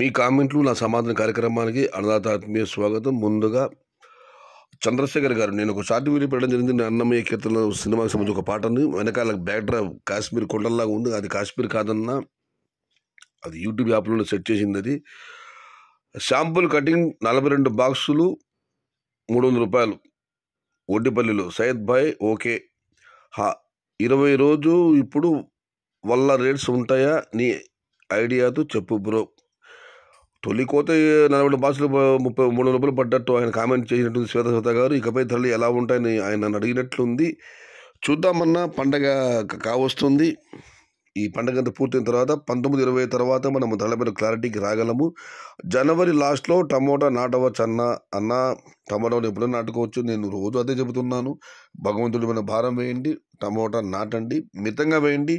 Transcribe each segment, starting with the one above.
మీ కామెంట్లు నా సమాధాన కార్యక్రమానికి అన్నదాత ఆత్మీయ స్వాగతం ముందుగా చంద్రశేఖర్ గారు నేను ఒక షార్ట్ వీడియో పెట్టడం జరిగింది అన్నమయ్య కీర్తన సినిమాకి సంబంధించి ఒక పాటను వెనకాల బ్యాక్డ్రాప్ కాశ్మీర్ కొండల్లాగా ఉంది అది కాశ్మీర్ కాదన్నా అది యూట్యూబ్ యాప్లో సెట్ చేసింది అది శాంపుల్ కటింగ్ నలభై రెండు బాక్సులు మూడు వందల రూపాయలు ఒడ్డిపల్లిలో సయ్యద్ భాయ్ ఓకే హా ఇరవై రోజు ఇప్పుడు వల్ల రేట్స్ ఉంటాయా నీ ఐడియాతో చెప్పు బ్రో తొలి కోత నలభై బాసులు ముప్పై మూడు రూపాయలు పడ్డట్టు ఆయన కామెంట్ చేసినట్టుంది శ్వేత శ్వేత గారు ఇకపై ధరలు ఎలా ఉంటాయని ఆయన నన్ను అడిగినట్లుంది చూద్దామన్నా పండగ కావస్తుంది ఈ పండగ అంతా పూర్తయిన తర్వాత పంతొమ్మిది ఇరవై తర్వాత మనం ధరల మీద క్లారిటీకి రాగలము జనవరి లాస్ట్లో టమోటా నాటవచ్చన్న అన్న టమోటాను ఎప్పుడో నాటుకోవచ్చు నేను రోజు అదే చెబుతున్నాను భగవంతుడి మీద భారం వేయండి టమోటా నాటండి మితంగా వేయండి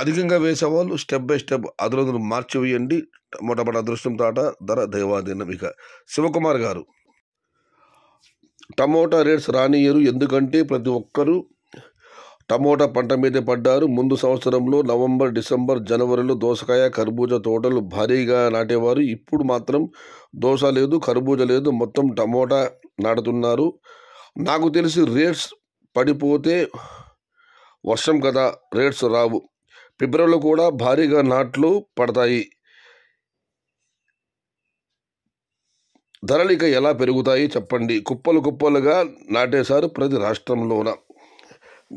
అధికంగా వేసేవాళ్ళు స్టెప్ బై స్టెప్ మార్చి వేయండి మొట్టమొదటి అదృష్టం తాట ధర దైవాధీనం ఇక శివకుమార్ గారు టమోటా రేట్స్ రానియరు ఎందుకంటే ప్రతి ఒక్కరూ టమోటా పంట మీదే పడ్డారు ముందు సంవత్సరంలో నవంబర్ డిసెంబర్ జనవరిలో దోసకాయ కర్బూజా తోటలు భారీగా నాటేవారు ఇప్పుడు మాత్రం దోశ లేదు కర్బూజా లేదు మొత్తం టమోటా నాటుతున్నారు నాకు తెలిసి రేట్స్ పడిపోతే వర్షం కదా రేట్స్ రావు ఫిబ్రవరిలో కూడా భారీగా నాట్లు పడతాయి ధరలు ఇక ఎలా పెరుగుతాయి చెప్పండి కుప్పలు కుప్పలుగా నాటేశారు ప్రతి రాష్ట్రంలోన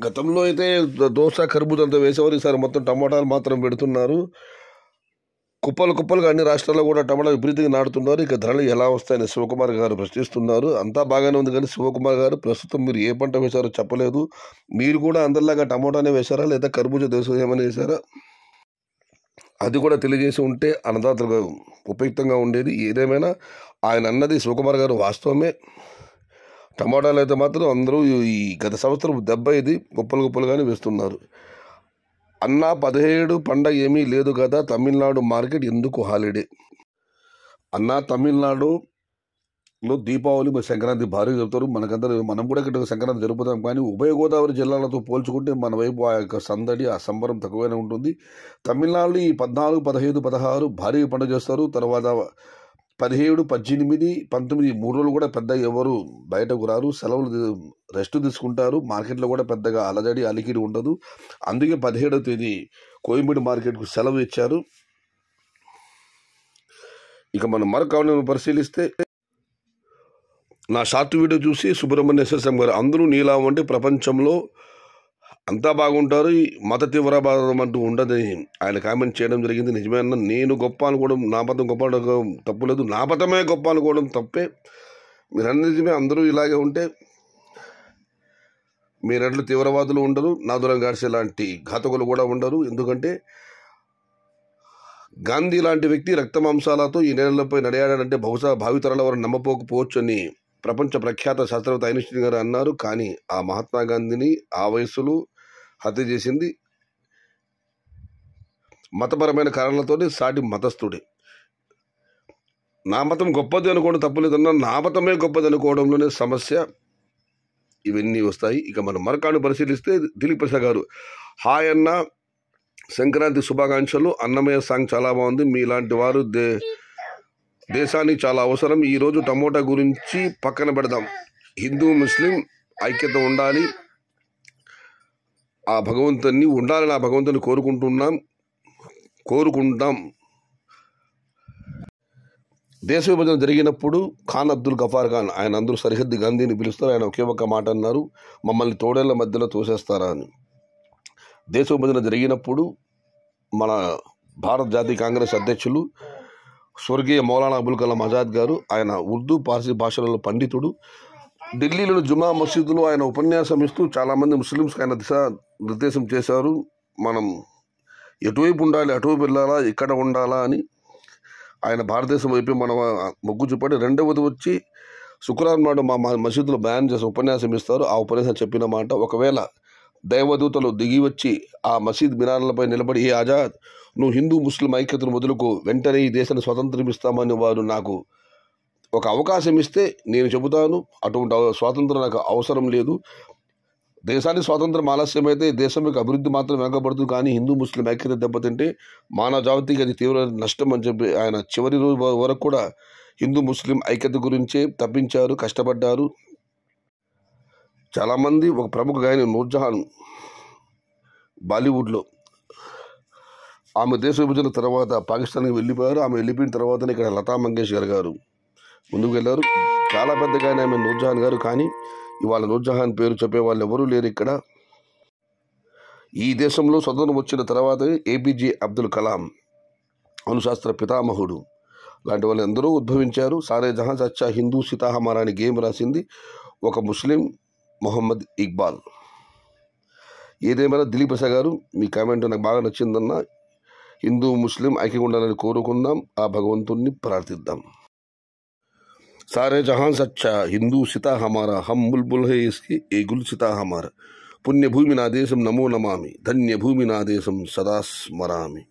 గతంలో అయితే దోశ కర్బూజంతా వేసేవారు ఈసారి మొత్తం టమాటాలు మాత్రం పెడుతున్నారు కుప్పలు కుప్పలుగా అన్ని రాష్ట్రాల్లో కూడా టమాటా విపరీతంగా నాడుతున్నారు ఇక ధరలు ఎలా వస్తాయని శివకుమార్ గారు ప్రశ్నిస్తున్నారు అంతా బాగానే ఉంది కానీ శివకుమార్ గారు ప్రస్తుతం మీరు ఏ పంట వేశారో చెప్పలేదు మీరు కూడా అందరిలాగా టమాటానే వేశారా లేదా కర్బూజ దేశమని వేశారా అది కూడా తెలియజేసి ఉంటే అన్నదాతలుగా ఉపయుక్తంగా ఉండేది ఏదేమైనా ఆయన అన్నది శివకుమార్ గారు వాస్తవమే టమాటాలు అయితే మాత్రం అందరూ ఈ గత సంవత్సరం దెబ్బ ఇది గొప్పలు కానీ వేస్తున్నారు అన్నా పదిహేడు పండగ ఏమీ లేదు కదా తమిళనాడు మార్కెట్ ఎందుకు హాలిడే అన్నా తమిళనాడులో దీపావళి మరి సంక్రాంతి భారీ చెబుతారు మనకందరూ మనం కూడా ఇక్కడ సంక్రాంతి జరుపుతాం కానీ ఉభయ గోదావరి జిల్లాలతో పోల్చుకుంటే మన వైపు ఆ యొక్క సందడి ఆ సంబరం తక్కువగానే ఉంటుంది తమిళనాడు ఈ పద్నాలుగు పదహైదు పదహారు భారీ పండుగ చేస్తారు తర్వాత పదిహేడు పద్దెనిమిది పంతొమ్మిది మూడు రోజులు కూడా పెద్ద ఎవరు బయటకు రారు సెలవులు రెస్ట్ తీసుకుంటారు మార్కెట్లో కూడా పెద్దగా అలజడి అలికిడి ఉండదు అందుకే పదిహేడవ తేదీ కోయంబేడు మార్కెట్కు సెలవు ఇచ్చారు ఇక మనం మరొక పరిశీలిస్తే నా షార్ట్ వీడియో చూసి సుబ్రహ్మణ్య ఎస్ఎస్ఎం గారు అందరూ నీలా ఉంటే ప్రపంచంలో అంతా బాగుంటారు మత తీవ్రవాదం అంటూ ఉండదని ఆయన కామెంట్ చేయడం జరిగింది నిజమైన నేను గొప్ప అనుకోవడం నా మతం గొప్ప తప్పు లేదు నా మతమే గొప్ప అనుకోవడం తప్పే మీరన్నీ నిజమే అందరూ ఇలాగే ఉంటే మీరట్లు తీవ్రవాదులు ఉండరు నాదురం గాడ్సే లాంటి ఘాతకులు కూడా ఉండరు ఎందుకంటే గాంధీ లాంటి వ్యక్తి రక్త మాంసాలతో ఈ నెలలపై నడయాడాడంటే బహుశా భావితరాల వారు నమ్మపోకపోవచ్చు అని ప్రపంచ ప్రఖ్యాత శాస్త్రవేత్త ఐన్స్టీన్ గారు అన్నారు కానీ ఆ మహాత్మా గాంధీని ఆ వయసులో హత్య చేసింది మతపరమైన కారణాలతోనే సాటి మతస్థుడే నా మతం గొప్పది అనుకోవడం తప్పులేదన్నా నా మతమే గొప్పది అనుకోవడంలోనే సమస్య ఇవన్నీ వస్తాయి ఇక మనం మరకాడు పరిశీలిస్తే దిలీప్ ప్రసాద్ గారు హాయ్ అన్న సంక్రాంతి శుభాకాంక్షలు అన్నమయ్య సాంగ్ చాలా బాగుంది మీలాంటి వారు దే దేశానికి చాలా అవసరం ఈరోజు టమోటా గురించి పక్కన పెడదాం హిందూ ముస్లిం ఐక్యత ఉండాలి ఆ భగవంతుని ఉండాలని ఆ భగవంతుని కోరుకుంటున్నాం కోరుకుంటాం దేశ విభజన జరిగినప్పుడు ఖాన్ అబ్దుల్ గఫార్ ఖాన్ ఆయన అందరూ సరిహద్దు గాంధీని పిలుస్తారు ఆయన ఒకే ఒక్క మాట అన్నారు మమ్మల్ని తోడేళ్ల మధ్యలో తోసేస్తారా అని దేశ విభజన జరిగినప్పుడు మన భారత జాతీయ కాంగ్రెస్ అధ్యక్షులు స్వర్గీయ మౌలానా అబుల్ కలాం ఆజాద్ గారు ఆయన ఉర్దూ పార్సీ భాషలలో పండితుడు ఢిల్లీలోని జుమా మసీదులో ఆయన ఉపన్యాసం ఇస్తూ చాలామంది ముస్లింస్కి ఆయన దిశ నిర్దేశం చేశారు మనం ఎటువైపు ఉండాలి అటువైపు వెళ్ళాలా ఇక్కడ ఉండాలా అని ఆయన భారతదేశం వైపు మనం మొగ్గు చూపడి రెండవది వచ్చి శుక్రవారం నాడు మా మసీదులో బ్యాన్ చేసి ఉపన్యాసం ఇస్తారు ఆ ఉపన్యాసం చెప్పిన మాట ఒకవేళ దైవదూతలు దిగి వచ్చి ఆ మసీద్ మినార్లపై నిలబడి ఏ ఆజాద్ నువ్వు హిందూ ముస్లిం ఐక్యతను వదులుకు వెంటనే ఈ దేశాన్ని స్వతంత్రం ఇస్తామని వారు నాకు ఒక అవకాశం ఇస్తే నేను చెబుతాను అటువంటి స్వాతంత్రం నాకు అవసరం లేదు దేశానికి స్వాతంత్రం ఆలస్యమైతే దేశం యొక్క అభివృద్ధి మాత్రం వెనకబడుతుంది కానీ హిందూ ముస్లిం ఐక్యత దెబ్బతింటే మానవ జాతికి అది తీవ్ర నష్టం అని చెప్పి ఆయన చివరి రోజు వరకు కూడా హిందూ ముస్లిం ఐక్యత గురించే తప్పించారు కష్టపడ్డారు చాలామంది ఒక ప్రముఖ గాయని నూర్జహాన్ బాలీవుడ్లో ఆమె దేశ విభజన తర్వాత పాకిస్తాన్కి వెళ్ళిపోయారు ఆమె వెళ్ళిపోయిన తర్వాత ఇక్కడ లతా మంగేష్కర్ గారు ముందుకు వెళ్ళారు చాలా పెద్దగా ఆమె నూర్జహాన్ గారు కానీ ఇవాళ నూర్జహాన్ పేరు చెప్పే వాళ్ళు ఎవరూ లేరు ఇక్కడ ఈ దేశంలో స్వతంత్రం వచ్చిన తర్వాత ఏపీజే అబ్దుల్ కలాం అనుశాస్త్ర పితామహుడు లాంటి వాళ్ళు ఎందరో ఉద్భవించారు సారే జహాన్ సచ్చా హిందూ సీతాహమారాని గేమ్ రాసింది ఒక ముస్లిం మొహమ్మద్ ఇక్బాల్ ఏదేమైనా దిలీప్ ప్రసాద్ గారు మీ కామెంట్ నాకు బాగా నచ్చిందన్న హిందూ ముస్లిం ఐక్యంగా ఉండాలని కోరుకుందాం ఆ భగవంతుణ్ణి ప్రార్థిద్దాం सारे जहां सच्चा हिंदू सिता हमारा हम बुलबुल है इसकी ए गुल सिता हमारा पुण्य भूमि नादेशम नमो नमामि धन्य भूमि नादेशम सदा स्मरामि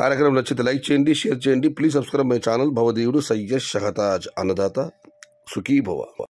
कार्यक्रम నచ్చితే लाइक చేయండి షేర్ చేయండి प्लीज़ సబ్స్క్రైబ్ మై ఛానల్ భవదేవుడు सय्य शहताज अन्नदाता सुखी భవ